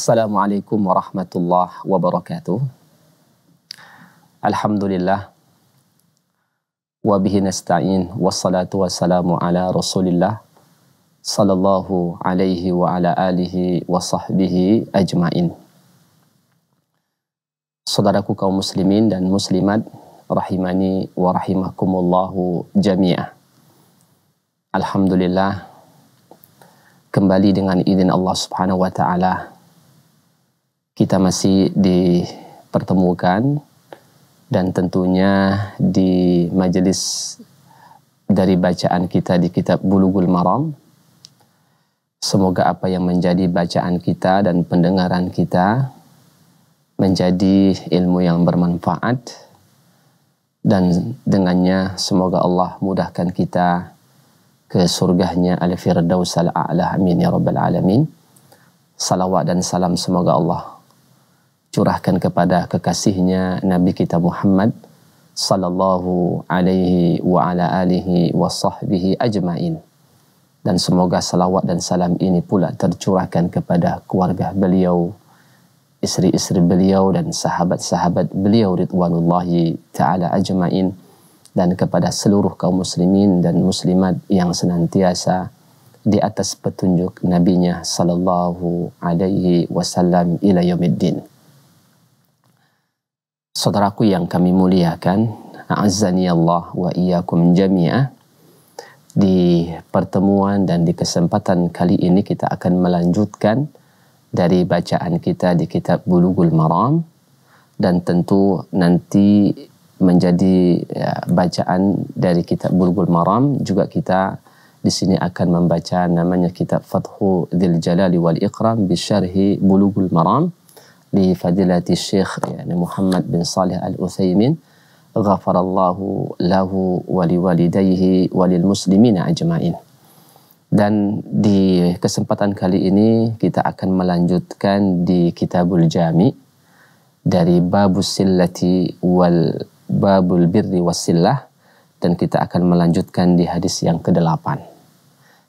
Assalamualaikum warahmatullahi wabarakatuh. Alhamdulillah. Wabihi nasta'in wassalatu wassalamu ala rasulillah sallallahu alaihi wa ala alihi wa sahbihi ajmain. Saudaraku kaum muslimin dan muslimat rahimani wa rahimakumullahu jami'ah. Alhamdulillah kembali dengan izin Allah Subhanahu wa taala kita masih dipertemukan dan tentunya di majelis dari bacaan kita di kitab Bulughul Maram. Semoga apa yang menjadi bacaan kita dan pendengaran kita menjadi ilmu yang bermanfaat dan dengannya semoga Allah mudahkan kita ke surgaNya al-firdaus al-a'la amin ya rabbal alamin salawat dan salam semoga Allah curahkan kepada kekasihnya Nabi kita Muhammad sallallahu alaihi wa ala alihi wa ajmain. Dan semoga salawat dan salam ini pula tercurahkan kepada keluarga beliau, isteri-isteri beliau dan sahabat-sahabat beliau ridwanullahi taala ajmain dan kepada seluruh kaum muslimin dan muslimat yang senantiasa di atas petunjuk nabinya sallallahu alaihi wasallam ila yaumiddin saudaraku yang kami muliakan, azzani Allah wa iyyakum jami'a. Di pertemuan dan di kesempatan kali ini kita akan melanjutkan dari bacaan kita di kitab Bulughul Maram dan tentu nanti menjadi ya, bacaan dari kitab Bulughul Maram juga kita di sini akan membaca namanya kitab Fathu Dil Jalali wal Ikram bi syarhi Bulughul Maram. بفضيلة الشيخ يعني محمد بن صالح الأثيمين غفر الله له ولوالديه walil muslimina ajma'in. Dan di kesempatan kali ini kita akan melanjutkan di Kitabul Jami dari Babus Sillati wal Babul Birri Wasillah dan kita akan melanjutkan di hadis yang ke-8.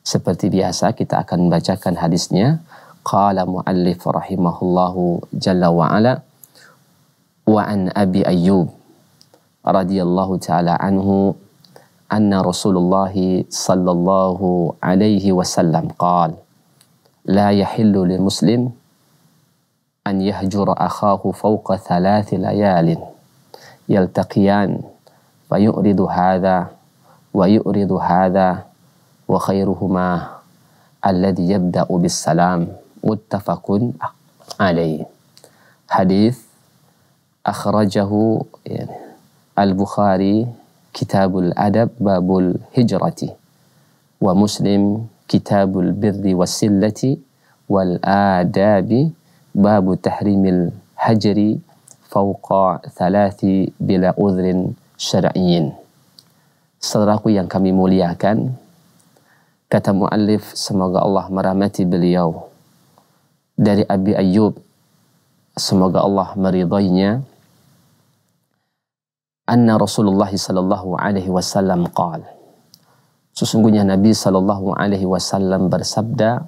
Seperti biasa kita akan membacakan hadisnya قال مؤلف رحمه الله جل وعلا وعن أبي أيوب رضي الله تعالى عنه أن رسول الله صلى الله عليه وسلم قال لا يحل لمسلم أن يهجر أخاه فوق ثلاث ليال يلتقيان فيؤرد هذا ويؤرد هذا وخيرهما الذي يبدأ بالسلام متفق عليه حديث أخرجه يعني البخاري كتاب الأدب باب الهجرة ومسلم كتاب البر والسلة والآداب باب تحريم الحجر فوق ثلاث بلا أذر شرعي Saudaraku yang kami muliakan, kata muallif semoga Allah merahmati beliau dari Abi Ayyub semoga Allah meridainya anna Rasulullah sallallahu alaihi wasallam qala Sesungguhnya Nabi sallallahu alaihi wasallam bersabda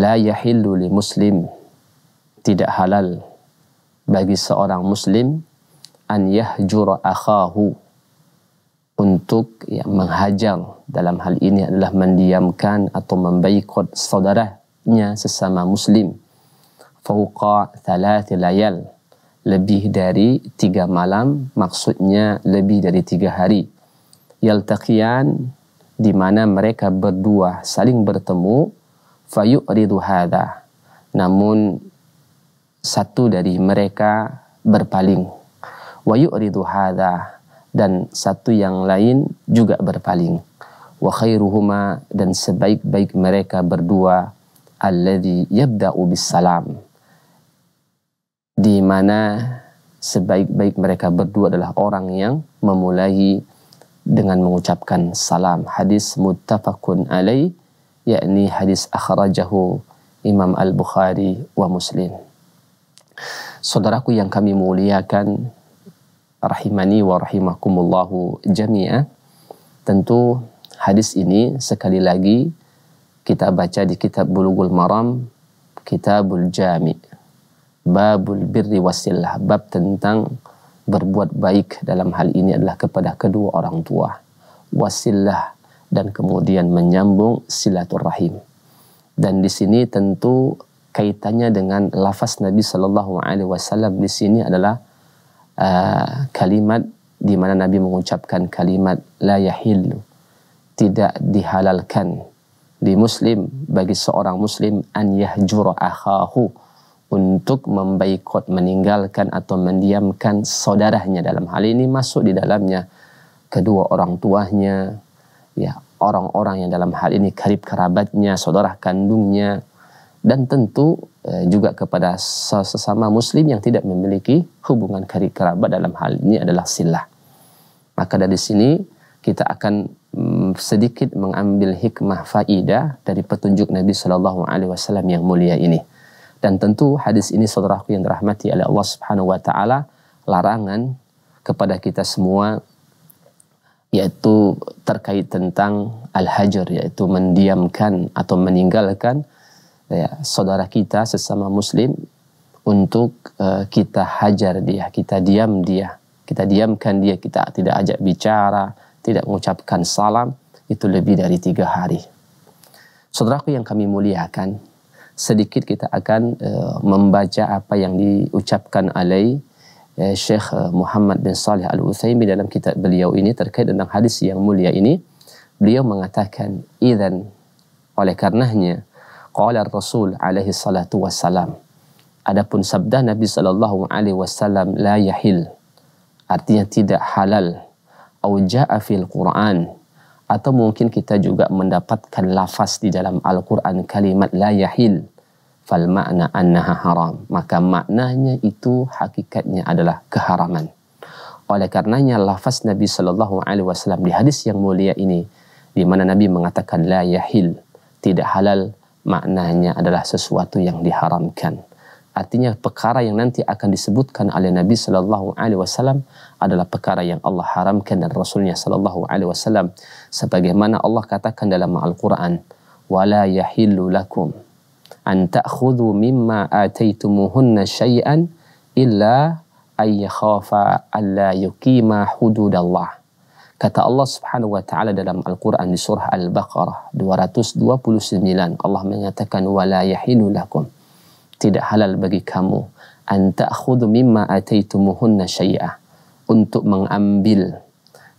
la yahillu li muslim tidak halal bagi seorang muslim an yahjura akhahu untuk ya, menghajar dalam hal ini adalah mendiamkan atau membaikot saudaranya sesama muslim fauqa thalathi layal lebih dari tiga malam maksudnya lebih dari tiga hari yaltaqiyan di mana mereka berdua saling bertemu fayu'ridu hadha namun satu dari mereka berpaling wa yu'ridu hadha dan satu yang lain juga berpaling wa khairuhuma dan sebaik-baik mereka berdua alladhi yabda'u bis salam di mana sebaik-baik mereka berdua adalah orang yang memulai dengan mengucapkan salam. Hadis muttafaqun alai, yakni hadis akhrajahu Imam Al-Bukhari wa Muslim. Saudaraku yang kami muliakan, rahimani wa rahimakumullahu jami'ah, tentu hadis ini sekali lagi kita baca di kitab Bulughul Maram, Kitabul Jami' babul birri wasillah bab tentang berbuat baik dalam hal ini adalah kepada kedua orang tua wasillah dan kemudian menyambung silaturahim dan di sini tentu kaitannya dengan lafaz Nabi Shallallahu Alaihi Wasallam di sini adalah uh, kalimat di mana Nabi mengucapkan kalimat la yahillu tidak dihalalkan di muslim bagi seorang muslim an yahjura akhahu untuk membaikot, meninggalkan atau mendiamkan saudaranya dalam hal ini masuk di dalamnya kedua orang tuanya, ya orang-orang yang dalam hal ini karib kerabatnya, saudara kandungnya, dan tentu eh, juga kepada sesama muslim yang tidak memiliki hubungan karib kerabat dalam hal ini adalah silah. Maka dari sini kita akan mm, sedikit mengambil hikmah faidah dari petunjuk Nabi Shallallahu Alaihi Wasallam yang mulia ini. Dan tentu hadis ini saudaraku yang dirahmati oleh Allah Subhanahu wa taala larangan kepada kita semua yaitu terkait tentang al-hajar yaitu mendiamkan atau meninggalkan ya, saudara kita sesama muslim untuk uh, kita hajar dia, kita diam dia, kita diamkan dia, kita tidak ajak bicara, tidak mengucapkan salam itu lebih dari tiga hari. Saudaraku yang kami muliakan, sedikit kita akan uh, membaca apa yang diucapkan oleh uh, Syekh eh, Muhammad bin Salih Al Utsaimin dalam kitab beliau ini terkait dengan hadis yang mulia ini. Beliau mengatakan, "Idzan oleh karenanya qala Rasul alaihi salatu wassalam" Adapun sabda Nabi sallallahu alaihi wasallam la yahil artinya tidak halal au ja'a fil Quran atau mungkin kita juga mendapatkan lafaz di dalam Al-Quran kalimat la yahil fal makna annaha haram maka maknanya itu hakikatnya adalah keharaman oleh karenanya lafaz Nabi Shallallahu Alaihi Wasallam di hadis yang mulia ini di mana Nabi mengatakan la yahil tidak halal maknanya adalah sesuatu yang diharamkan artinya perkara yang nanti akan disebutkan oleh Nabi Shallallahu Alaihi Wasallam adalah perkara yang Allah haramkan dan Rasulnya Shallallahu Alaihi Wasallam sebagaimana Allah katakan dalam Al-Qur'an wala yahillu lakum an ta'khudhu mimma ataitumuhunna syai'an illa ay yakhafa alla yuqima hududallah Kata Allah Subhanahu wa taala dalam Al-Qur'an di surah Al-Baqarah 229 Allah mengatakan wala yahilu lakum tidak halal bagi kamu an ta'khudhu mimma ataitumuhunna syai'a untuk mengambil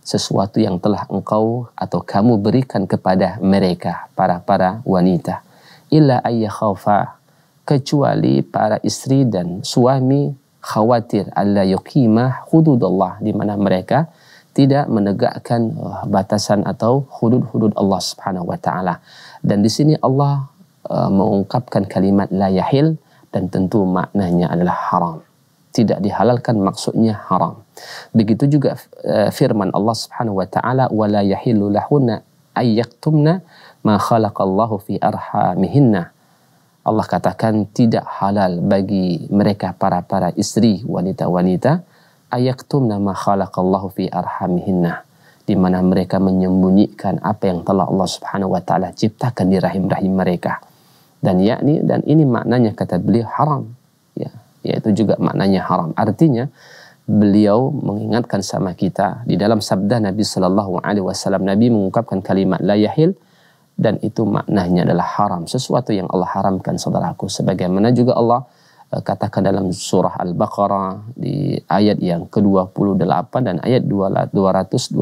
sesuatu yang telah engkau atau kamu berikan kepada mereka para-para wanita illa ayya khawfa kecuali para istri dan suami khawatir alla yuqima hududullah di mana mereka tidak menegakkan eh, batasan atau hudud-hudud Allah Subhanahu wa taala. Dan di sini Allah uh, mengungkapkan kalimat la yahil dan tentu maknanya adalah haram tidak dihalalkan maksudnya haram. Begitu juga eh, firman Allah Subhanahu wa taala wala yahillu lahunna ayyaktumna ma khalaqallahu fi arhamihinna. Allah katakan tidak halal bagi mereka para-para istri wanita-wanita ayyaktumna ma khalaqallahu fi arhamihinna di mana mereka menyembunyikan apa yang telah Allah Subhanahu wa taala ciptakan di rahim-rahim mereka. Dan yakni dan ini maknanya kata beliau haram. Ya, yaitu juga maknanya haram. Artinya beliau mengingatkan sama kita di dalam sabda Nabi Shallallahu Alaihi Wasallam Nabi mengungkapkan kalimat la yahil dan itu maknanya adalah haram sesuatu yang Allah haramkan saudaraku sebagaimana juga Allah eh, katakan dalam surah Al-Baqarah di ayat yang ke-28 dan ayat 229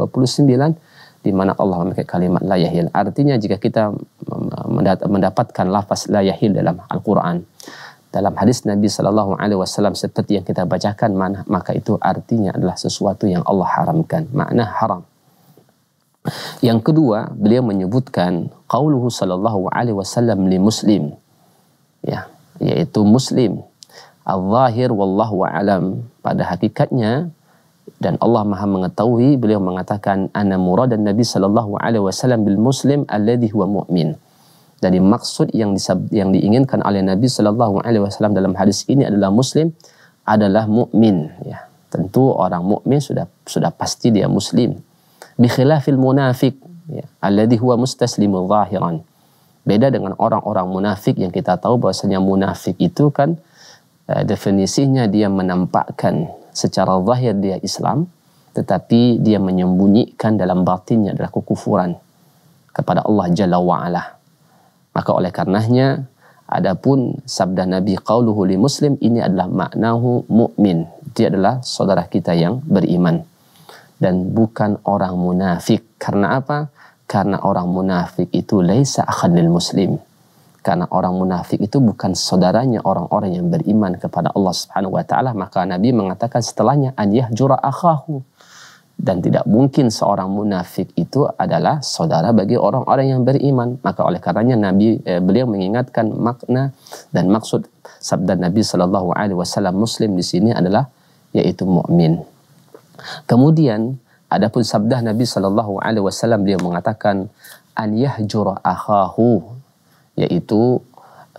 di mana Allah memakai kalimat la yahil artinya jika kita mendapatkan lafaz la yahil dalam Al-Qur'an dalam hadis Nabi Shallallahu Alaihi Wasallam seperti yang kita bacakan maka itu artinya adalah sesuatu yang Allah haramkan makna haram yang kedua beliau menyebutkan qauluhu Shallallahu Alaihi Wasallam li muslim ya yaitu muslim al-zahir wallahu alam pada hakikatnya dan Allah Maha mengetahui beliau mengatakan ana muradan Nabi sallallahu alaihi wasallam bil muslim alladhi huwa mu'min jadi maksud yang disab, yang diinginkan oleh Nabi Shallallahu Alaihi Wasallam dalam hadis ini adalah Muslim adalah mukmin. Ya. Tentu orang mukmin sudah sudah pasti dia Muslim. Bikhilafil munafik, aladhi ya, alladhi huwa mustaslimu zahiran. Beda dengan orang-orang munafik yang kita tahu bahwasanya munafik itu kan eh, definisinya dia menampakkan secara zahir dia Islam, tetapi dia menyembunyikan dalam batinnya adalah kekufuran kepada Allah Jalla wa'ala. Maka oleh karenanya adapun sabda Nabi qauluhu li muslim ini adalah maknahu mukmin. Dia adalah saudara kita yang beriman dan bukan orang munafik. Karena apa? Karena orang munafik itu laisa akhanil muslim. Karena orang munafik itu bukan saudaranya orang-orang yang beriman kepada Allah Subhanahu wa taala, maka Nabi mengatakan setelahnya an yahjura akhahu dan tidak mungkin seorang munafik itu adalah saudara bagi orang-orang yang beriman. Maka oleh karenanya Nabi eh, beliau mengingatkan makna dan maksud sabda Nabi Shallallahu Alaihi Wasallam Muslim di sini adalah yaitu mukmin. Kemudian adapun sabda Nabi Shallallahu Alaihi Wasallam beliau mengatakan an yahjur akhahu yaitu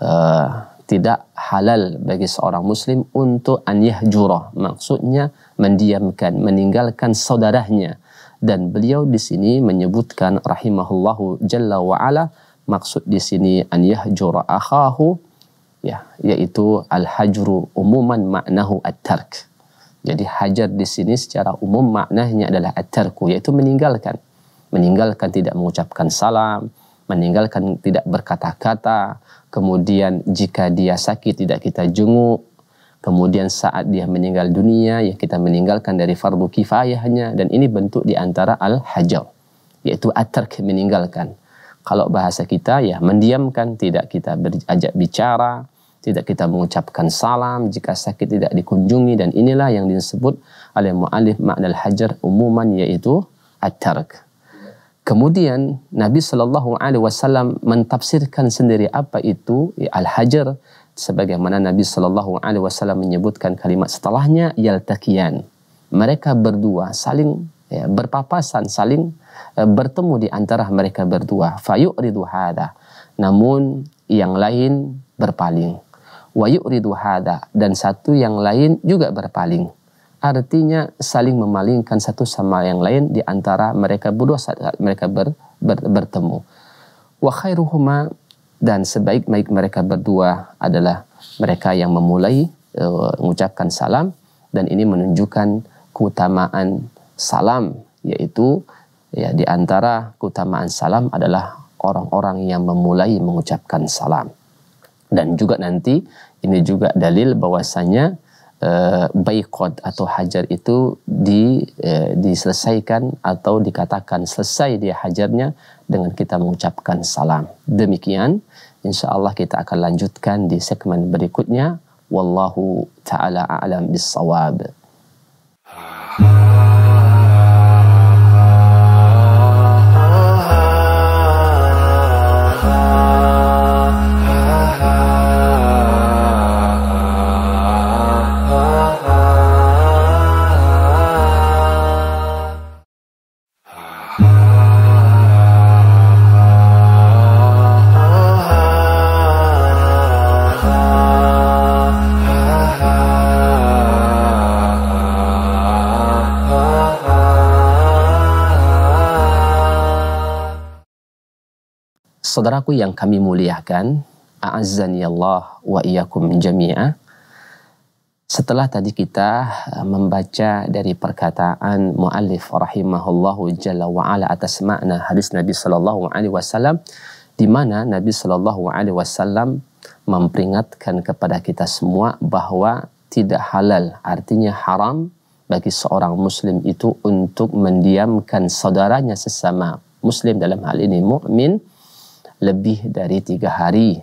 eh, tidak halal bagi seorang muslim untuk an yahjura maksudnya mendiamkan, meninggalkan saudaranya. Dan beliau di sini menyebutkan rahimahullahu jalla waala maksud di sini an yahjura akhahu ya yaitu al hajru umuman maknahu at tark. Jadi hajar di sini secara umum maknanya adalah at tarku yaitu meninggalkan. Meninggalkan tidak mengucapkan salam, meninggalkan tidak berkata-kata, kemudian jika dia sakit tidak kita jenguk, kemudian saat dia meninggal dunia ya kita meninggalkan dari fardu kifayahnya dan ini bentuk di antara al-hajar yaitu atark meninggalkan kalau bahasa kita ya mendiamkan tidak kita ajak bicara tidak kita mengucapkan salam jika sakit tidak dikunjungi dan inilah yang disebut oleh mu'alif makna al-hajar umuman yaitu at Kemudian Nabi Shallallahu Alaihi Wasallam mentafsirkan sendiri apa itu ya, al hajar sebagaimana Nabi Shallallahu Alaihi Wasallam menyebutkan kalimat setelahnya yaltakian mereka berdua saling ya, berpapasan saling e, bertemu di antara mereka berdua fayuridu hada namun yang lain berpaling wayuridu hada dan satu yang lain juga berpaling artinya saling memalingkan satu sama yang lain di antara mereka berdua saat mereka ber, ber, bertemu wa khairuhuma dan sebaik-baik mereka berdua adalah mereka yang memulai mengucapkan eh, mengucapkan salam dan ini menunjukkan keutamaan salam yaitu ya di antara keutamaan salam adalah orang-orang yang memulai mengucapkan salam dan juga nanti ini juga dalil bahwasanya Eh, baikot atau hajar itu di, e, diselesaikan atau dikatakan selesai dia hajarnya dengan kita mengucapkan salam. Demikian, insya Allah kita akan lanjutkan di segmen berikutnya. Wallahu ta'ala a'lam bisawab. Ah. Saudaraku yang kami muliakan, a'azzani Allah wa iyyakum jami'a. Setelah tadi kita eh, membaca dari perkataan muallif rahimahullahu jalla wa ala atas makna hadis Nabi sallallahu alaihi wasallam di mana Nabi sallallahu alaihi wasallam memperingatkan kepada kita semua bahwa tidak halal artinya haram bagi seorang muslim itu untuk mendiamkan saudaranya sesama muslim dalam hal ini mukmin lebih dari tiga hari.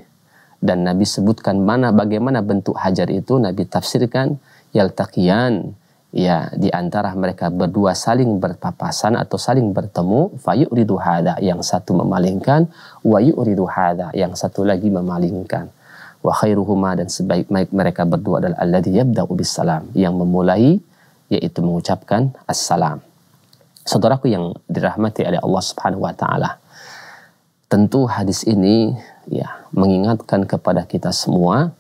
Dan Nabi sebutkan mana bagaimana bentuk hajar itu, Nabi tafsirkan yaltaqiyan, ya di antara mereka berdua saling berpapasan atau saling bertemu fayuridu hada yang satu memalingkan wa yuridu hada yang satu lagi memalingkan wa khairuhuma dan sebaik-baik mereka berdua adalah alladhi yabda'u bisalam yang memulai yaitu mengucapkan assalam saudaraku yang dirahmati oleh Allah Subhanahu wa taala Tentu hadis ini ya mengingatkan kepada kita semua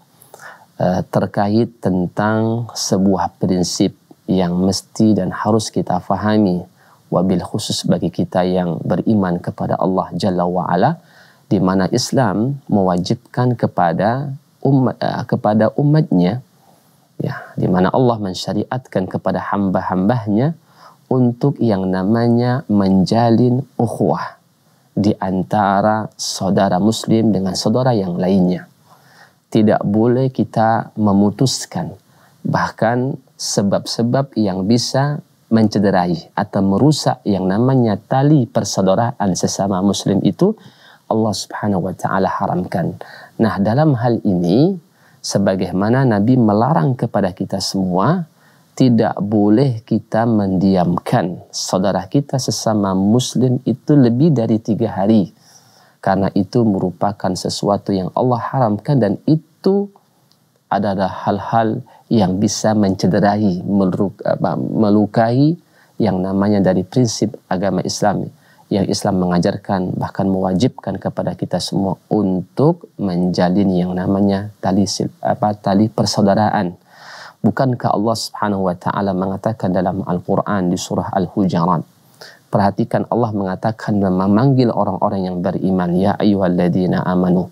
eh, terkait tentang sebuah prinsip yang mesti dan harus kita fahami wabil khusus bagi kita yang beriman kepada Allah Jalla wa di mana Islam mewajibkan kepada umat eh, kepada umatnya ya di mana Allah mensyariatkan kepada hamba-hambanya untuk yang namanya menjalin ukhuwah di antara saudara muslim dengan saudara yang lainnya. Tidak boleh kita memutuskan bahkan sebab-sebab yang bisa mencederai atau merusak yang namanya tali persaudaraan sesama muslim itu Allah Subhanahu wa taala haramkan. Nah, dalam hal ini sebagaimana Nabi melarang kepada kita semua tidak boleh kita mendiamkan saudara kita sesama muslim itu lebih dari tiga hari. Karena itu merupakan sesuatu yang Allah haramkan dan itu adalah hal-hal yang bisa mencederai, melukai yang namanya dari prinsip agama Islam yang Islam mengajarkan bahkan mewajibkan kepada kita semua untuk menjalin yang namanya tali apa tali persaudaraan Bukankah Allah Subhanahu wa taala mengatakan dalam Al-Qur'an di surah Al-Hujurat? Perhatikan Allah mengatakan dan memanggil orang-orang yang beriman, ya ayyuhalladzina amanu.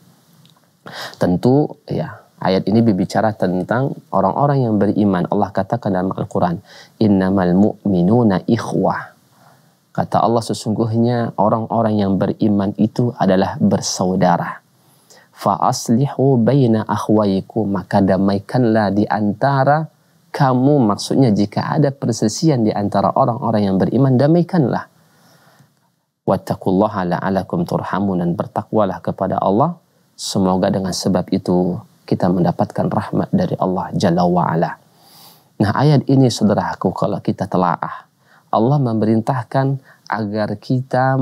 Tentu ya, ayat ini berbicara tentang orang-orang yang beriman. Allah katakan dalam Al-Qur'an, innamal mu'minuna ikhwah. Kata Allah sesungguhnya orang-orang yang beriman itu adalah bersaudara. Fa aslihu baina akhwaikum Maka damaikanlah di antara kamu. Maksudnya jika ada perselisihan di antara orang-orang yang beriman, damaikanlah. Wattaqullaha la'alakum turhamun. Dan bertakwalah kepada Allah. Semoga dengan sebab itu kita mendapatkan rahmat dari Allah Jalla ala Nah ayat ini saudaraku kalau kita telaah. Allah memerintahkan agar kita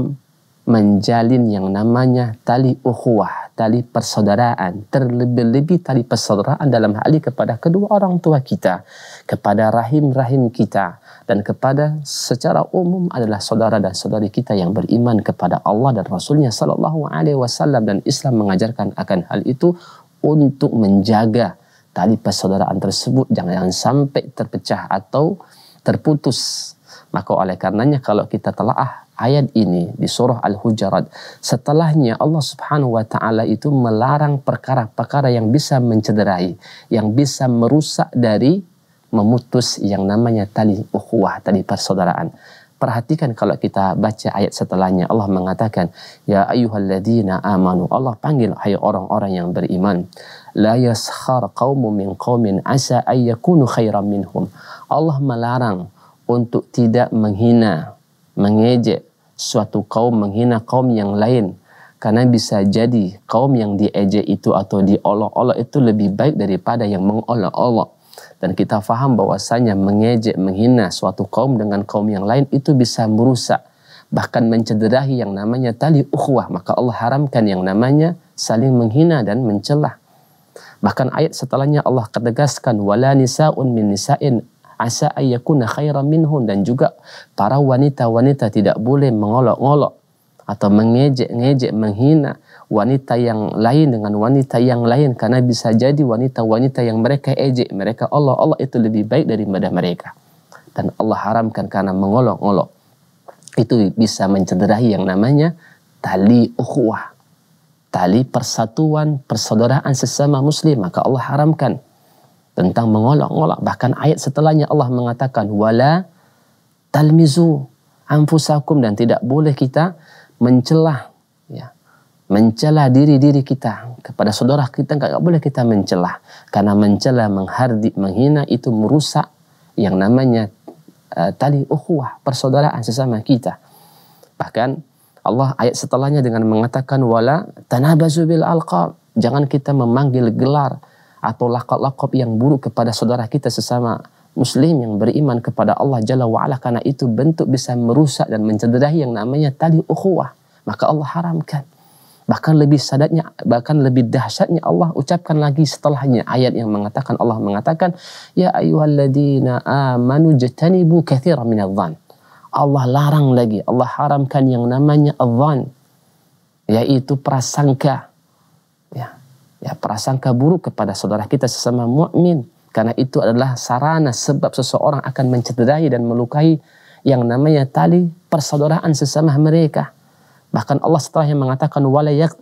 menjalin yang namanya tali ukhuwah, tali persaudaraan, terlebih-lebih tali persaudaraan dalam hal ini kepada kedua orang tua kita, kepada rahim-rahim kita, dan kepada secara umum adalah saudara dan saudari kita yang beriman kepada Allah dan Rasulnya Shallallahu Alaihi Wasallam dan Islam mengajarkan akan hal itu untuk menjaga tali persaudaraan tersebut jangan, sampai terpecah atau terputus. Maka oleh karenanya kalau kita telah ayat ini di surah Al-Hujarat. Setelahnya Allah Subhanahu wa taala itu melarang perkara-perkara yang bisa mencederai, yang bisa merusak dari memutus yang namanya tali ukhuwah, tali persaudaraan. Perhatikan kalau kita baca ayat setelahnya Allah mengatakan ya ayyuhalladzina amanu Allah panggil hai orang-orang yang beriman la yaskhar qaumun min qaumin asa ayyakunu khairan minhum Allah melarang untuk tidak menghina, mengejek, suatu kaum menghina kaum yang lain. Karena bisa jadi kaum yang diejek itu atau diolok-olok itu lebih baik daripada yang mengolok-olok. Dan kita faham bahwasanya mengejek, menghina suatu kaum dengan kaum yang lain itu bisa merusak. Bahkan mencederahi yang namanya tali ukhwah. Maka Allah haramkan yang namanya saling menghina dan mencelah. Bahkan ayat setelahnya Allah ketegaskan wala nisaun min nisa'in asa ayyakuna khairan minhun dan juga para wanita-wanita tidak boleh mengolok olok atau mengejek-ngejek menghina wanita yang lain dengan wanita yang lain karena bisa jadi wanita-wanita yang mereka ejek mereka Allah Allah itu lebih baik daripada mereka dan Allah haramkan karena mengolok olok itu bisa mencederai yang namanya tali ukhuwah tali persatuan persaudaraan sesama muslim maka Allah haramkan tentang mengolok-olok. Bahkan ayat setelahnya Allah mengatakan wala talmizu anfusakum dan tidak boleh kita mencelah ya mencelah diri-diri kita kepada saudara kita nggak boleh kita mencelah karena mencelah menghardik menghina itu merusak yang namanya uh, tali ukhuwah persaudaraan sesama kita bahkan Allah ayat setelahnya dengan mengatakan wala tanabazu bil alqab jangan kita memanggil gelar atau lakop-lakop yang buruk kepada saudara kita sesama muslim yang beriman kepada Allah Jalla wa'ala karena itu bentuk bisa merusak dan mencederai yang namanya tali ukhuwah maka Allah haramkan bahkan lebih sadatnya bahkan lebih dahsyatnya Allah ucapkan lagi setelahnya ayat yang mengatakan Allah mengatakan ya ayyuhalladzina amanu jatanibu katsiran minadh-dhann Allah larang lagi Allah haramkan yang namanya adhan yaitu prasangka ya ya prasangka buruk kepada saudara kita sesama mukmin karena itu adalah sarana sebab seseorang akan mencederai dan melukai yang namanya tali persaudaraan sesama mereka. Bahkan Allah setelah yang mengatakan walayak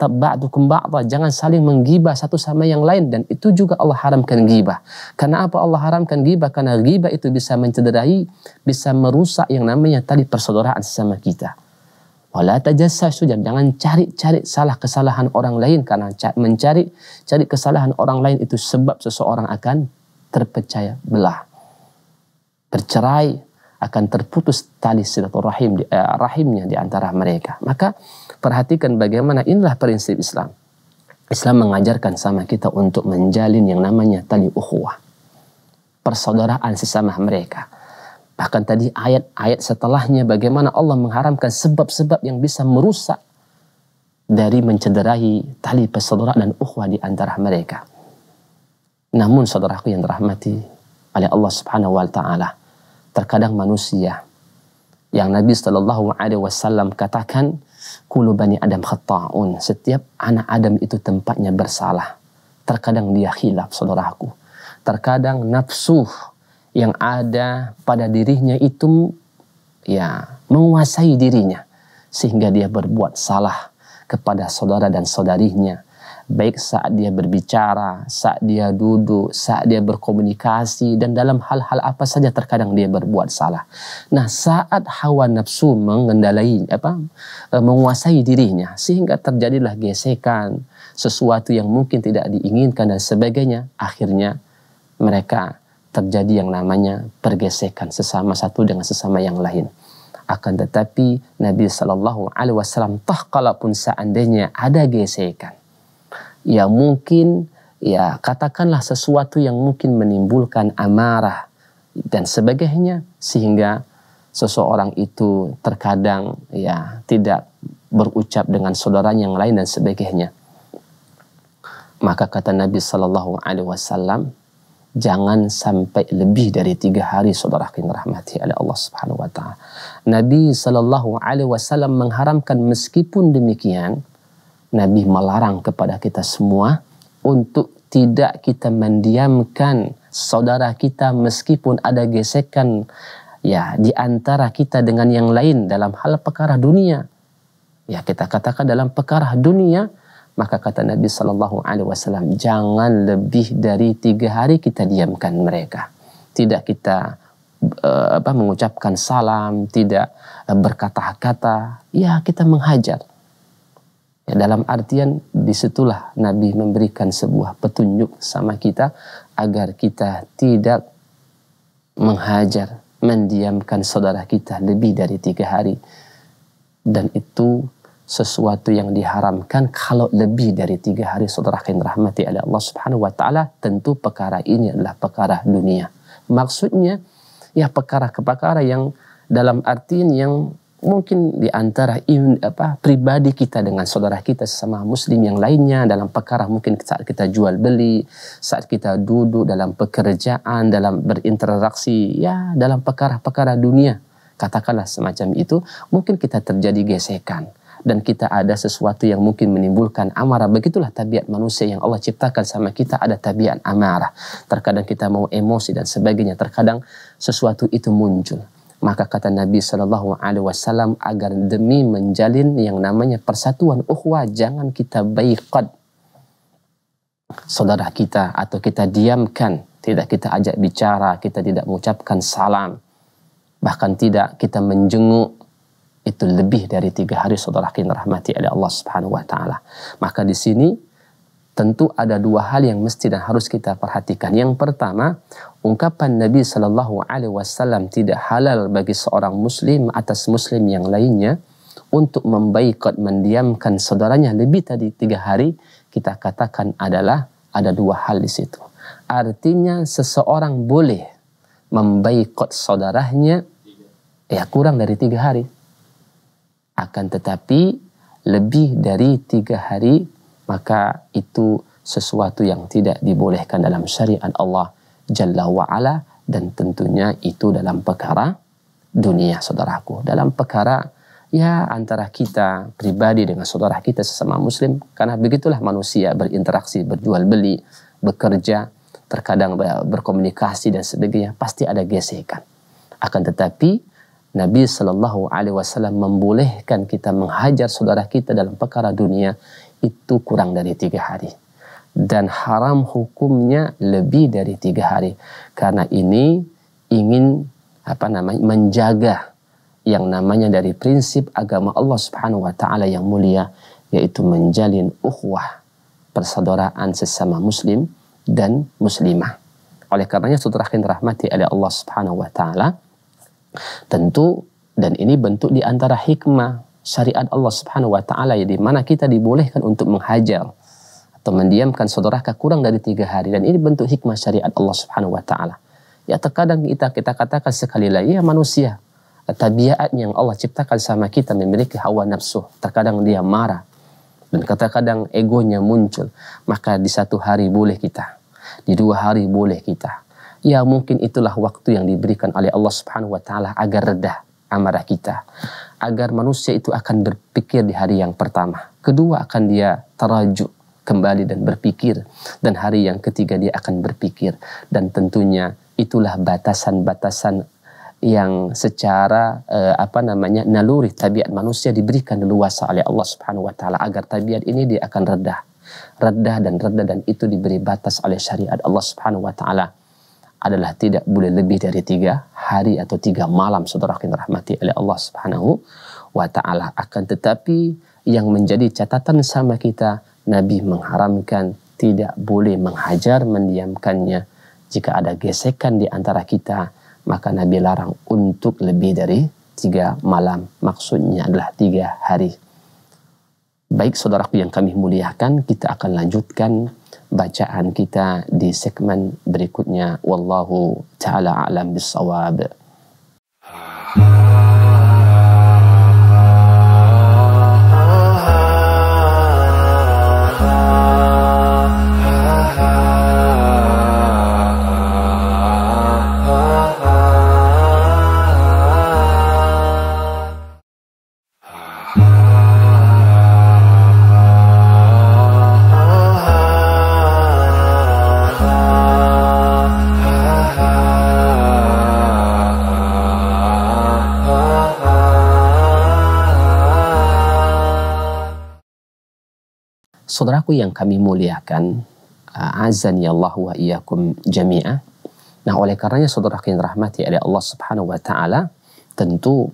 jangan saling menggibah satu sama yang lain dan itu juga Allah haramkan gibah. Karena apa Allah haramkan gibah? Karena gibah itu bisa mencederai, bisa merusak yang namanya tali persaudaraan sesama kita. Wala oh, tajassasu jangan cari-cari salah kesalahan orang lain karena mencari cari kesalahan orang lain itu sebab seseorang akan terpecah belah. Bercerai akan terputus tali silaturahim eh, rahimnya di antara mereka. Maka perhatikan bagaimana inilah prinsip Islam. Islam mengajarkan sama kita untuk menjalin yang namanya tali ukhuwah. Persaudaraan sesama mereka Bahkan tadi ayat-ayat setelahnya bagaimana Allah mengharamkan sebab-sebab yang bisa merusak dari mencederai tali persaudaraan dan ukhuwah di antara mereka. Namun saudaraku yang dirahmati oleh Allah Subhanahu wa taala, terkadang manusia yang Nabi Shallallahu alaihi wasallam katakan kulu bani Adam khata'un. Setiap anak Adam itu tempatnya bersalah. Terkadang dia khilaf saudaraku. Terkadang nafsu yang ada pada dirinya itu ya menguasai dirinya sehingga dia berbuat salah kepada saudara dan saudarinya baik saat dia berbicara, saat dia duduk, saat dia berkomunikasi dan dalam hal-hal apa saja terkadang dia berbuat salah. Nah, saat hawa nafsu mengendalai apa eh, menguasai dirinya sehingga terjadilah gesekan, sesuatu yang mungkin tidak diinginkan dan sebagainya, akhirnya mereka terjadi yang namanya pergesekan sesama satu dengan sesama yang lain. Akan tetapi Nabi Shallallahu Alaihi Wasallam toh kalaupun seandainya ada gesekan, ya mungkin ya katakanlah sesuatu yang mungkin menimbulkan amarah dan sebagainya sehingga seseorang itu terkadang ya tidak berucap dengan saudara yang lain dan sebagainya. Maka kata Nabi Shallallahu Alaihi Wasallam, jangan sampai lebih dari tiga hari saudara yang rahmati oleh Allah Subhanahu wa taala. Nabi Shallallahu alaihi wasallam mengharamkan meskipun demikian Nabi melarang kepada kita semua untuk tidak kita mendiamkan saudara kita meskipun ada gesekan ya di antara kita dengan yang lain dalam hal perkara dunia. Ya kita katakan dalam perkara dunia maka kata Nabi Shallallahu Alaihi Wasallam, jangan lebih dari tiga hari kita diamkan mereka. Tidak kita uh, apa, mengucapkan salam, tidak uh, berkata-kata. Ya kita menghajar. Ya, dalam artian disitulah Nabi memberikan sebuah petunjuk sama kita agar kita tidak menghajar, mendiamkan saudara kita lebih dari tiga hari. Dan itu sesuatu yang diharamkan kalau lebih dari tiga hari saudara kain rahmati oleh Allah subhanahu wa ta'ala tentu perkara ini adalah perkara dunia maksudnya ya perkara-perkara yang dalam artian yang mungkin di antara apa, pribadi kita dengan saudara kita sesama muslim yang lainnya dalam perkara mungkin saat kita jual beli, saat kita duduk dalam pekerjaan, dalam berinteraksi, ya dalam perkara-perkara dunia. Katakanlah semacam itu, mungkin kita terjadi gesekan dan kita ada sesuatu yang mungkin menimbulkan amarah. Begitulah tabiat manusia yang Allah ciptakan sama kita ada tabiat amarah. Terkadang kita mau emosi dan sebagainya. Terkadang sesuatu itu muncul. Maka kata Nabi Shallallahu Alaihi Wasallam agar demi menjalin yang namanya persatuan ukhuwah jangan kita baikat saudara kita atau kita diamkan, tidak kita ajak bicara, kita tidak mengucapkan salam, bahkan tidak kita menjenguk, itu lebih dari tiga hari saudara yang rahmati oleh Allah Subhanahu wa taala. Maka di sini tentu ada dua hal yang mesti dan harus kita perhatikan. Yang pertama, ungkapan Nabi Shallallahu alaihi wasallam tidak halal bagi seorang muslim atas muslim yang lainnya untuk membaikot mendiamkan saudaranya lebih tadi tiga hari kita katakan adalah ada dua hal di situ. Artinya seseorang boleh membaikot saudaranya ya kurang dari tiga hari akan tetapi lebih dari tiga hari maka itu sesuatu yang tidak dibolehkan dalam syariat Allah Jalla wa'ala dan tentunya itu dalam perkara dunia saudaraku. Dalam perkara ya antara kita pribadi dengan saudara kita sesama muslim karena begitulah manusia berinteraksi, berjual beli, bekerja, terkadang berkomunikasi dan sebagainya pasti ada gesekan. Akan tetapi Nabi Shallallahu Alaihi Wasallam membolehkan kita menghajar saudara kita dalam perkara dunia itu kurang dari tiga hari dan haram hukumnya lebih dari tiga hari karena ini ingin apa namanya menjaga yang namanya dari prinsip agama Allah Subhanahu wa taala yang mulia yaitu menjalin ukhuwah persaudaraan sesama muslim dan muslimah. Oleh karenanya saudara rahmati oleh Allah Subhanahu wa taala Tentu dan ini bentuk di antara hikmah syariat Allah Subhanahu wa taala ya, di mana kita dibolehkan untuk menghajar atau mendiamkan saudara kurang dari tiga hari dan ini bentuk hikmah syariat Allah Subhanahu wa taala. Ya terkadang kita kita katakan sekali lagi ya manusia tabiat yang Allah ciptakan sama kita memiliki hawa nafsu. Terkadang dia marah dan kadang-kadang egonya muncul. Maka di satu hari boleh kita, di dua hari boleh kita, ya mungkin itulah waktu yang diberikan oleh Allah Subhanahu wa taala agar reda amarah kita. Agar manusia itu akan berpikir di hari yang pertama. Kedua akan dia teraju kembali dan berpikir. Dan hari yang ketiga dia akan berpikir. Dan tentunya itulah batasan-batasan yang secara uh, apa namanya naluri tabiat manusia diberikan leluasa oleh Allah Subhanahu wa taala agar tabiat ini dia akan redah. Redah dan redah dan itu diberi batas oleh syariat Allah Subhanahu wa taala adalah tidak boleh lebih dari tiga hari atau tiga malam saudara yang rahmati oleh Allah subhanahu wa ta'ala. Akan tetapi yang menjadi catatan sama kita, Nabi mengharamkan tidak boleh menghajar mendiamkannya. Jika ada gesekan di antara kita, maka Nabi larang untuk lebih dari tiga malam. Maksudnya adalah tiga hari. Baik saudaraku yang kami muliakan, kita akan lanjutkan bacaan kita di segmen berikutnya. Wallahu taala alam bisawab. Ah. Saudaraku yang kami muliakan, uh, azan ya Allah wa iyyakum jami'a. Nah, oleh karenanya saudara yang rahmati oleh Allah Subhanahu wa taala, tentu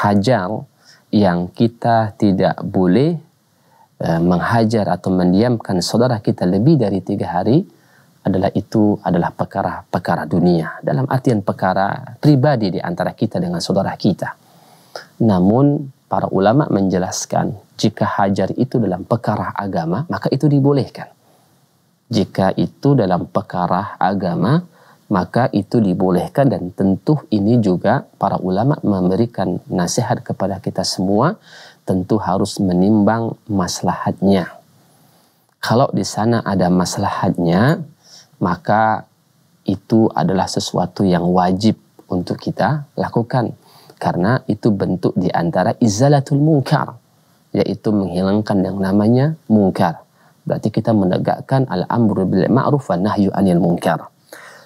hajar yang kita tidak boleh uh, menghajar atau mendiamkan saudara kita lebih dari tiga hari adalah itu adalah perkara-perkara dunia dalam artian perkara pribadi di antara kita dengan saudara kita. Namun para ulama menjelaskan jika hajar itu dalam perkara agama, maka itu dibolehkan. Jika itu dalam perkara agama, maka itu dibolehkan dan tentu ini juga para ulama memberikan nasihat kepada kita semua tentu harus menimbang maslahatnya. Kalau di sana ada maslahatnya, maka itu adalah sesuatu yang wajib untuk kita lakukan karena itu bentuk di antara izalatul munkar yaitu menghilangkan yang namanya mungkar. Berarti kita menegakkan al-amru bil ma'ruf wa nahyu anil munkar.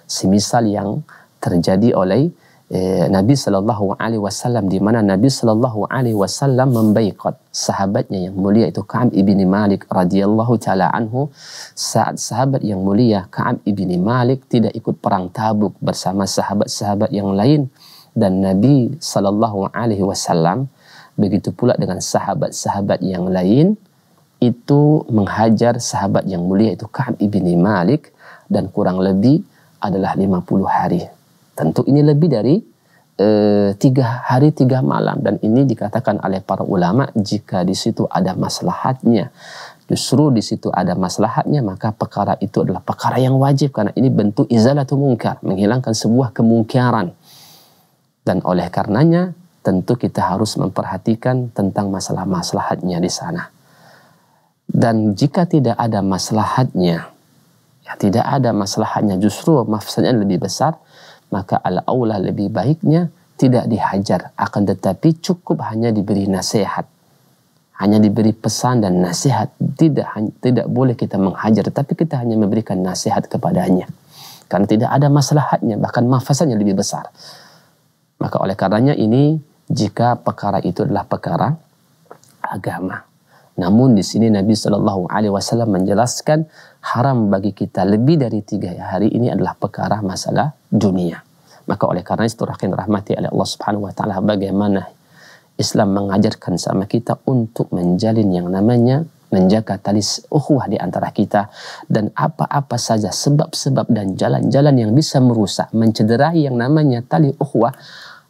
Semisal yang terjadi oleh eh, Nabi Shallallahu Alaihi Wasallam di mana Nabi Shallallahu Alaihi Wasallam membaikat sahabatnya yang mulia itu Kaab ibni Malik radhiyallahu taala anhu saat sahabat yang mulia Kaab ibni Malik tidak ikut perang Tabuk bersama sahabat-sahabat yang lain dan Nabi Shallallahu Alaihi Wasallam Begitu pula dengan sahabat-sahabat yang lain itu menghajar sahabat yang mulia itu Ka'ab ibni Malik dan kurang lebih adalah 50 hari. Tentu ini lebih dari eh, tiga hari tiga malam dan ini dikatakan oleh para ulama jika di situ ada maslahatnya justru di situ ada maslahatnya maka perkara itu adalah perkara yang wajib karena ini bentuk izalatul mungkar menghilangkan sebuah kemungkaran dan oleh karenanya tentu kita harus memperhatikan tentang masalah maslahatnya di sana. Dan jika tidak ada maslahatnya, ya tidak ada maslahatnya justru mafsadnya lebih besar, maka al-aula lebih baiknya tidak dihajar, akan tetapi cukup hanya diberi nasihat. Hanya diberi pesan dan nasihat, tidak tidak boleh kita menghajar, tapi kita hanya memberikan nasihat kepadanya. Karena tidak ada maslahatnya, bahkan mafsadnya lebih besar. Maka oleh karenanya ini jika perkara itu adalah perkara agama. Namun di sini Nabi Shallallahu Alaihi Wasallam menjelaskan haram bagi kita lebih dari tiga hari ini adalah perkara masalah dunia. Maka oleh karena itu rahim rahmati oleh Allah Subhanahu Wa Taala bagaimana Islam mengajarkan sama kita untuk menjalin yang namanya menjaga tali ukhuwah di antara kita dan apa-apa saja sebab-sebab dan jalan-jalan yang bisa merusak, mencederai yang namanya tali ukhuwah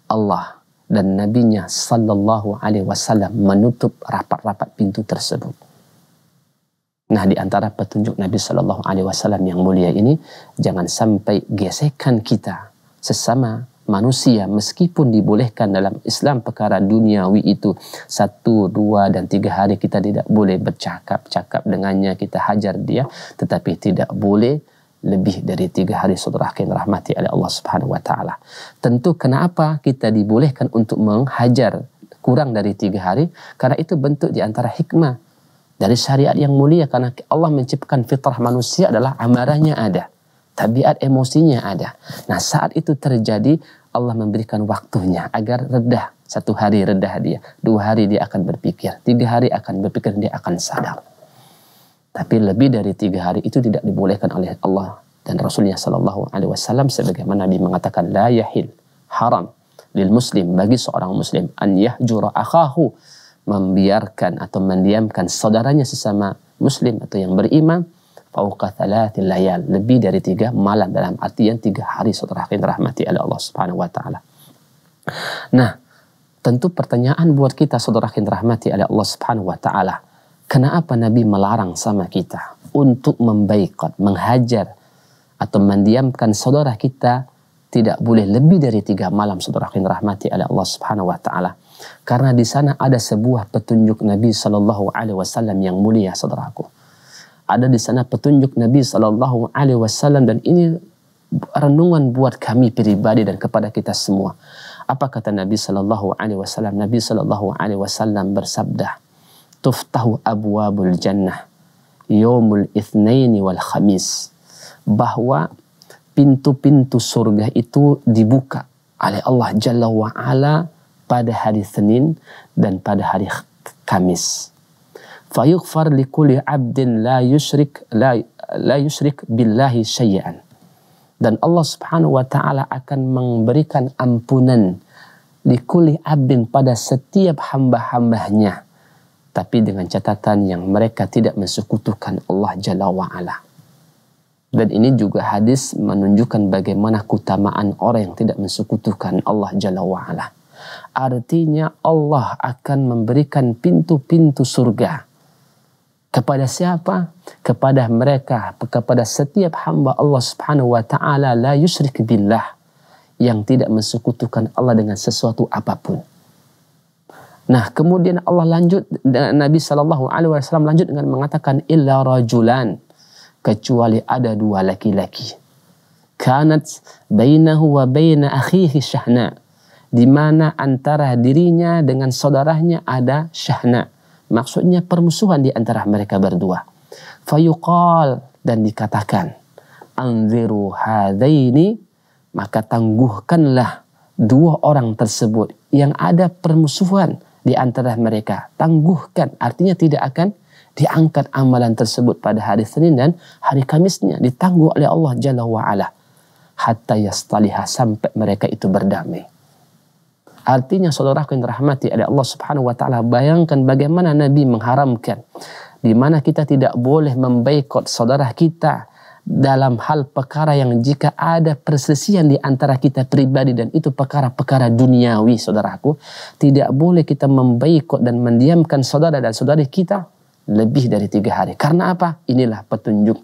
Allah dan Nabi Nya Shallallahu alaihi wasallam menutup rapat-rapat pintu tersebut. Nah, di antara petunjuk Nabi Shallallahu alaihi wasallam yang mulia ini, jangan sampai gesekan kita sesama manusia meskipun dibolehkan dalam Islam perkara duniawi itu satu, dua dan tiga hari kita tidak boleh bercakap-cakap dengannya kita hajar dia tetapi tidak boleh lebih dari tiga hari setelah kita rahmati oleh Allah Subhanahu wa taala. Tentu kenapa kita dibolehkan untuk menghajar kurang dari tiga hari? Karena itu bentuk di antara hikmah dari syariat yang mulia karena Allah menciptakan fitrah manusia adalah amarahnya ada, tabiat emosinya ada. Nah, saat itu terjadi Allah memberikan waktunya agar redah. Satu hari redah dia, dua hari dia akan berpikir, tiga hari akan berpikir dia akan sadar. Tapi lebih dari tiga hari itu tidak dibolehkan oleh Allah dan Rasulnya Shallallahu Alaihi Wasallam sebagaimana Nabi mengatakan la yahil haram lil muslim bagi seorang muslim an yahjura akahu membiarkan atau mendiamkan saudaranya sesama muslim atau yang beriman layal lebih dari tiga malam dalam artian tiga hari saudara yang rahmati oleh Allah Subhanahu wa taala. Nah, tentu pertanyaan buat kita saudara yang rahmati oleh Allah Subhanahu wa taala Kenapa Nabi melarang sama kita untuk membaikot, menghajar, atau mendiamkan saudara kita tidak boleh lebih dari tiga malam saudara yang rahmati oleh Allah Subhanahu wa taala. Karena di sana ada sebuah petunjuk Nabi Shallallahu alaihi wasallam yang mulia saudaraku. Ada di sana petunjuk Nabi Shallallahu alaihi wasallam dan ini renungan buat kami pribadi dan kepada kita semua. Apa kata Nabi Shallallahu alaihi wasallam? Nabi Shallallahu alaihi wasallam bersabda, tuftahu abwabul jannah yomul ithnaini wal khamis bahwa pintu-pintu surga itu dibuka oleh Allah Jalla wa Ala pada hari Senin dan pada hari Kamis. Fayughfar kulli abdin la yushrik la, la yushrik billahi syai'an. Dan Allah Subhanahu wa taala akan memberikan ampunan kulli abdin pada setiap hamba-hambanya tapi dengan catatan yang mereka tidak mensekutukan Allah Jalla wa'ala. Dan ini juga hadis menunjukkan bagaimana keutamaan orang yang tidak mensekutukan Allah Jalla wa'ala. Artinya Allah akan memberikan pintu-pintu surga. Kepada siapa? Kepada mereka, kepada setiap hamba Allah subhanahu wa ta'ala la yusyrik billah. Yang tidak mensekutukan Allah dengan sesuatu apapun Nah, kemudian Allah lanjut Nabi Shallallahu alaihi wasallam lanjut dengan mengatakan illa rajulan kecuali ada dua laki-laki. Kanat bainahu wa baina akhihi syahna. Di mana antara dirinya dengan saudaranya ada syahna. Maksudnya permusuhan di antara mereka berdua. Fayuqal dan dikatakan anziru hadaini maka tangguhkanlah dua orang tersebut yang ada permusuhan di antara mereka. Tangguhkan artinya tidak akan diangkat amalan tersebut pada hari Senin dan hari Kamisnya ditangguh oleh Allah Jalla wa ala hatta yastaliha sampai mereka itu berdamai. Artinya saudara yang dirahmati oleh Allah Subhanahu wa taala, bayangkan bagaimana Nabi mengharamkan di mana kita tidak boleh membaikot saudara kita dalam hal perkara yang jika ada perselisihan di antara kita pribadi dan itu perkara-perkara duniawi saudaraku tidak boleh kita membaikot dan mendiamkan saudara dan saudari kita lebih dari tiga hari karena apa inilah petunjuk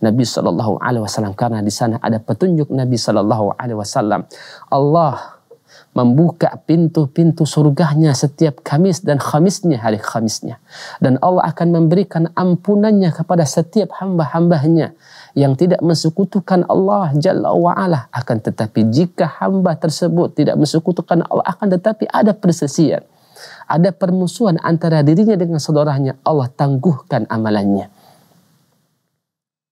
Nabi Shallallahu Alaihi Wasallam karena di sana ada petunjuk Nabi Shallallahu Alaihi Wasallam Allah membuka pintu-pintu surganya setiap Kamis dan kamisnya hari Khamisnya dan Allah akan memberikan ampunannya kepada setiap hamba-hambanya yang tidak mensekutukan Allah Jalla wa'ala. Akan tetapi jika hamba tersebut tidak mensekutukan Allah, akan tetapi ada persesian Ada permusuhan antara dirinya dengan saudaranya. Allah tangguhkan amalannya.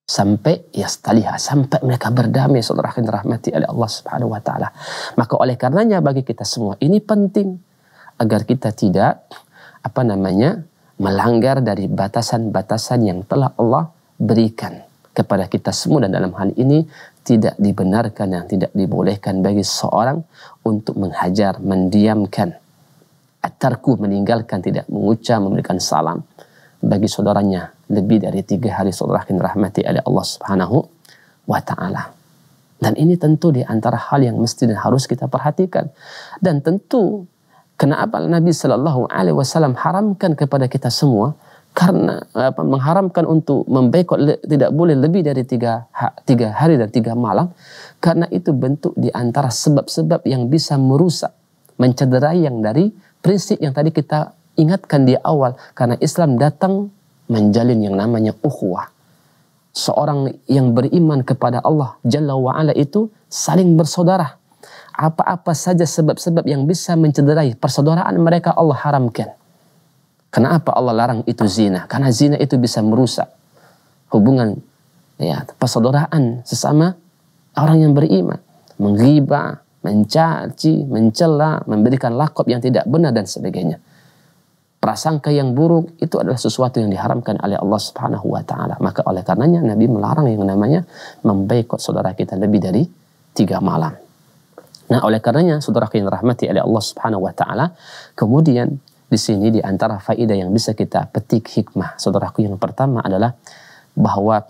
Sampai ya setaliha, ya, sampai mereka berdamai saudara yang dirahmati oleh Allah subhanahu wa ta'ala. Maka oleh karenanya bagi kita semua ini penting. Agar kita tidak apa namanya melanggar dari batasan-batasan yang telah Allah berikan kepada kita semua dan dalam hal ini tidak dibenarkan dan tidak dibolehkan bagi seorang untuk menghajar, mendiamkan, atarku meninggalkan, tidak mengucap, memberikan salam bagi saudaranya lebih dari tiga hari setelah rahmati oleh Allah Subhanahu wa taala. Dan ini tentu di antara hal yang mesti dan harus kita perhatikan. Dan tentu kenapa Nabi Shallallahu alaihi wasallam haramkan kepada kita semua karena apa, mengharamkan untuk membekot tidak boleh lebih dari tiga, tiga hari dan tiga malam karena itu bentuk di antara sebab-sebab yang bisa merusak mencederai yang dari prinsip yang tadi kita ingatkan di awal karena Islam datang menjalin yang namanya ukhuwah seorang yang beriman kepada Allah Jalla wa'ala itu saling bersaudara apa-apa saja sebab-sebab yang bisa mencederai persaudaraan mereka Allah haramkan Kenapa Allah larang itu zina? Karena zina itu bisa merusak hubungan ya persaudaraan sesama orang yang beriman, menggibah, mencaci, mencela, memberikan lakop yang tidak benar dan sebagainya. Prasangka yang buruk itu adalah sesuatu yang diharamkan oleh Allah Subhanahu wa taala. Maka oleh karenanya Nabi melarang yang namanya membaikot saudara kita lebih dari tiga malam. Nah, oleh karenanya saudara yang rahmati oleh Allah Subhanahu wa taala, kemudian di sini di antara faedah yang bisa kita petik hikmah. Saudaraku yang pertama adalah bahwa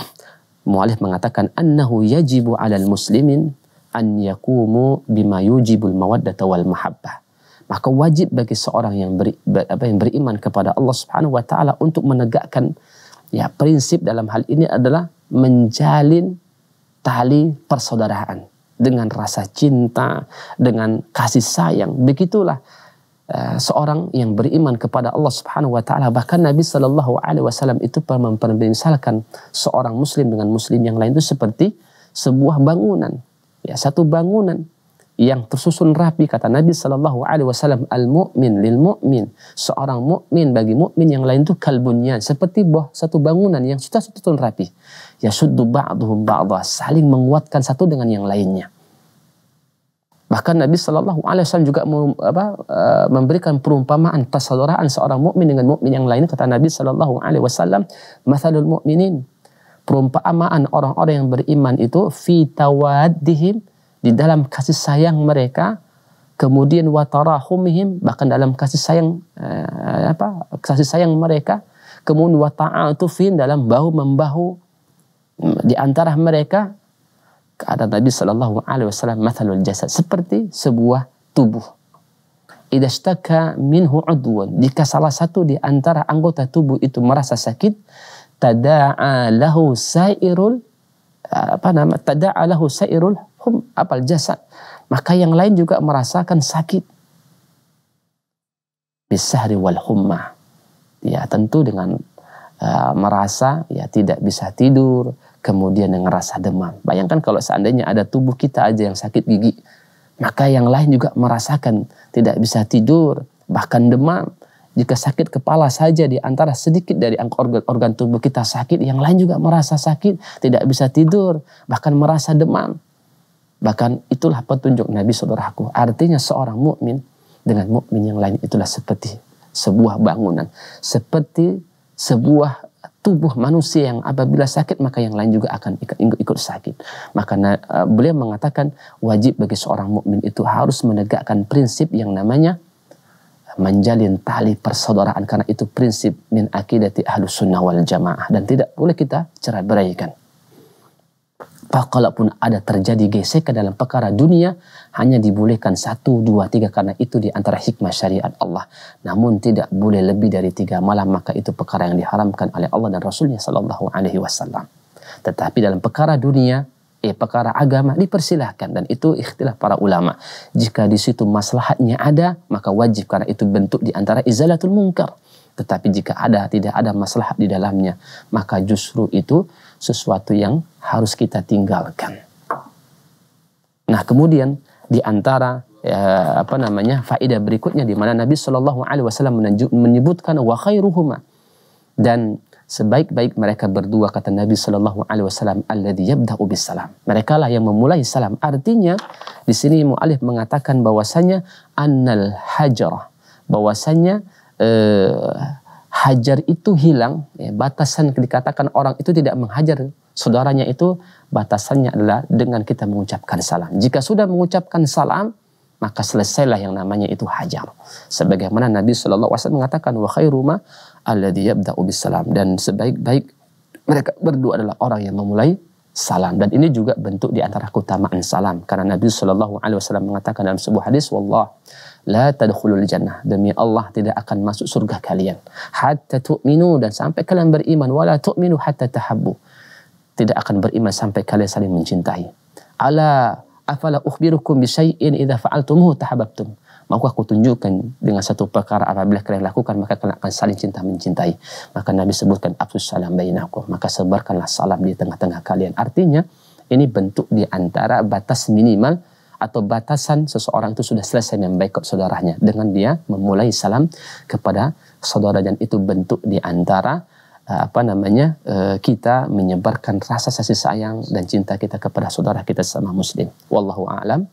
mualif mengatakan annahu yajibu 'alal muslimin an yakumu bima yujibul mawaddah wal mahabbah. Maka wajib bagi seorang yang beri, apa yang beriman kepada Allah Subhanahu wa taala untuk menegakkan ya prinsip dalam hal ini adalah menjalin tali persaudaraan dengan rasa cinta, dengan kasih sayang. Begitulah Eh, seorang yang beriman kepada Allah Subhanahu wa taala bahkan Nabi Shallallahu alaihi wasallam itu pernah seorang muslim dengan muslim yang lain itu seperti sebuah bangunan ya satu bangunan yang tersusun rapi kata Nabi Shallallahu alaihi wasallam al mumin lil mumin seorang mukmin bagi mukmin yang lain itu kalbunyan seperti buah satu bangunan yang sudah tersusun rapi ya suddu ba'dhum ba'dha saling menguatkan satu dengan yang lainnya Bahkan Nabi Shallallahu Alaihi Wasallam juga eh, memberikan perumpamaan persaudaraan seorang mukmin dengan mukmin yang lain. Kata Nabi Shallallahu Alaihi Wasallam, "Masalul mukminin perumpamaan orang-orang yang beriman itu fitawadhim di dalam kasih sayang mereka, kemudian watarahumihim bahkan dalam kasih sayang eh, apa kasih sayang mereka, kemudian wata'atufin dalam bahu membahu mm, di antara mereka kata Nabi Shallallahu Alaihi Wasallam mathalul jasad seperti sebuah tubuh idastaka minhu udwan jika salah satu di antara anggota tubuh itu merasa sakit tada'a lahu sairul eh, apa nama tada'a lahu sairul hum apal jasad maka yang lain juga merasakan sakit bisahri wal humma ya tentu dengan uh, merasa ya tidak bisa tidur kemudian yang ngerasa demam. Bayangkan kalau seandainya ada tubuh kita aja yang sakit gigi, maka yang lain juga merasakan tidak bisa tidur, bahkan demam. Jika sakit kepala saja di antara sedikit dari organ, organ tubuh kita sakit, yang lain juga merasa sakit, tidak bisa tidur, bahkan merasa demam. Bahkan itulah petunjuk Nabi saudaraku. Artinya seorang mukmin dengan mukmin yang lain itulah seperti sebuah bangunan, seperti sebuah tubuh manusia yang apabila sakit maka yang lain juga akan ikut, ikut, sakit. Maka uh, beliau mengatakan wajib bagi seorang mukmin itu harus menegakkan prinsip yang namanya menjalin tali persaudaraan karena itu prinsip min akidati ahlus sunnah wal jamaah dan tidak boleh kita cerai beraikan. Bahwa kalaupun ada terjadi gesek ke dalam perkara dunia, hanya dibolehkan satu, dua, tiga karena itu di antara hikmah syariat Allah. Namun tidak boleh lebih dari tiga malam maka itu perkara yang diharamkan oleh Allah dan Rasulnya Shallallahu Alaihi Wasallam. Tetapi dalam perkara dunia, eh perkara agama dipersilahkan dan itu ikhtilaf para ulama. Jika di situ maslahatnya ada, maka wajib karena itu bentuk di antara izalatul mungkar. Tetapi jika ada tidak ada maslahat di dalamnya, maka justru itu sesuatu yang harus kita tinggalkan. Nah, kemudian di antara ya, apa namanya faedah berikutnya di mana Nabi Shallallahu Alaihi Wasallam menyebutkan wa khairuhuma dan sebaik-baik mereka berdua kata Nabi Shallallahu Alaihi Wasallam alladhi yabda'u salam mereka lah yang memulai salam artinya di sini mu'alif mengatakan bahwasanya annal hajarah bahwasanya eh, hajar itu hilang, ya, batasan dikatakan orang itu tidak menghajar saudaranya itu, batasannya adalah dengan kita mengucapkan salam. Jika sudah mengucapkan salam, maka selesailah yang namanya itu hajar. Sebagaimana Nabi SAW mengatakan, wa khairu ma alladhi yabda'u bisalam. Dan sebaik-baik mereka berdua adalah orang yang memulai salam. Dan ini juga bentuk di antara keutamaan salam. Karena Nabi SAW mengatakan dalam sebuah hadis, Wallah, la tadkhulul jannah. Demi Allah tidak akan masuk surga kalian. Hatta tu'minu dan sampai kalian beriman. Wala tu'minu hatta tahabbu. Tidak akan beriman sampai kalian saling mencintai. Ala afala ukhbirukum bisyai'in idza fa'altumuhu tahabbtum. Maka aku tunjukkan dengan satu perkara apabila kalian lakukan maka kalian akan saling cinta mencintai. Maka Nabi sebutkan afsus salam bainakum. Maka sebarkanlah salam di tengah-tengah kalian. Artinya ini bentuk di antara batas minimal atau batasan seseorang itu sudah selesai membaik saudaranya dengan dia memulai salam kepada saudara dan itu bentuk di antara eh, apa namanya eh, kita menyebarkan rasa kasih sayang dan cinta kita kepada saudara kita sama muslim. Wallahu a'lam.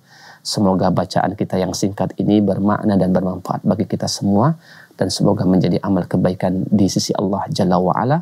Semoga bacaan kita yang singkat ini bermakna dan bermanfaat bagi kita semua dan semoga menjadi amal kebaikan di sisi Allah Jalla wa ala.